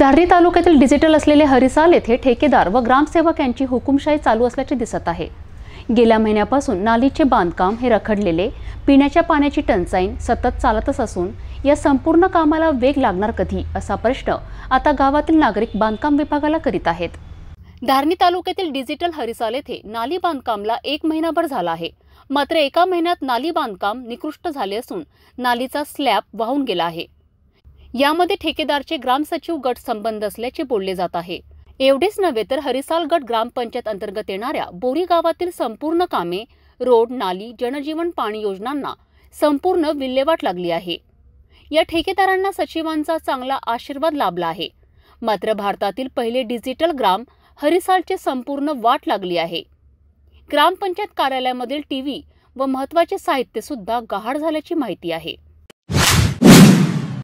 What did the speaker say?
धारणी तालुक्यातील डिजिटल असलेले हरिसाल येथे ठेकेदार व ग्रामसेवक यांची हुकुमशाही चालू असल्याचे दिसत आहे गेल्या महिन्यापासून नालीचे बांधकाम हे रखडलेले पिण्याच्या पाण्याची टंचाई सतत चालतच असून या संपूर्ण कामाला वेग लागणार कधी असा प्रश्न आता गावातील नागरिक बांधकाम विभागाला करीत आहेत धारणी तालुक्यातील डिजिटल हरिसाल येथे नाली बांधकामला एक महिनाभर झाला आहे मात्र एका महिन्यात नाली बांधकाम निकृष्ट झाले असून नालीचा स्लॅब वाहून गेला आहे यामध्ये ठेकेदारचे ग्रामसचिव गट संबंध असल्याचे बोलले जात आहे एवढेच नव्हे तर हरिसाल गट ग्रामपंचायत अंतर्गत येणाऱ्या बोरी गावातील संपूर्ण कामे रोड नाली जनजीवन पाणी योजनांना संपूर्ण विल्हेवाट लागली आहे या ठेकेदारांना सचिवांचा चांगला आशीर्वाद लाभला आहे मात्र भारतातील पहिले डिजिटल ग्राम हरिसालचे संपूर्ण वाट लागली आहे ग्रामपंचायत कार्यालयामधील टीव्ही व महत्वाचे साहित्य सुद्धा गहाळ झाल्याची माहिती आहे